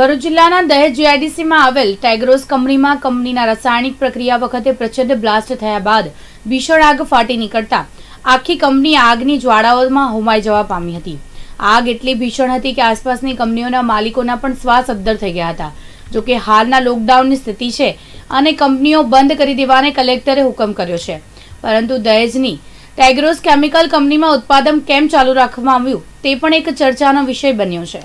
ભરૂચ જિલ્લાના દહેજ જીઆઈડીસીમાં આવેલ ટાઇગ્રોસ કંપનીમાં કંપનીના રાસાયણિક પ્રક્રિયા વખતે પ્રચંડ બ્લાસ્ટ થયા બાદ ભીષણ આગ ફાટી નીકળતા આખી કંપની આગની જ્વાળાઓમાં હોમાઈ જવા પામી હતી આગ એટલી ભીષણ હતી કે આસપાસની કંપનીઓના માલિકોના પણ શ્વાસ અદ્ધર થઈ ગયા હતા જોકે હાલના લોકડાઉનની સ્થિતિ છે અને કંપનીઓ બંધ કરી દેવાને કલેક્ટરે હુકમ કર્યો છે પરંતુ દહેજની ટાઇગ્રોસ કેમિકલ કંપનીમાં ઉત્પાદન કેમ ચાલુ રાખવામાં આવ્યું તે પણ એક ચર્ચાનો વિષય બન્યો છે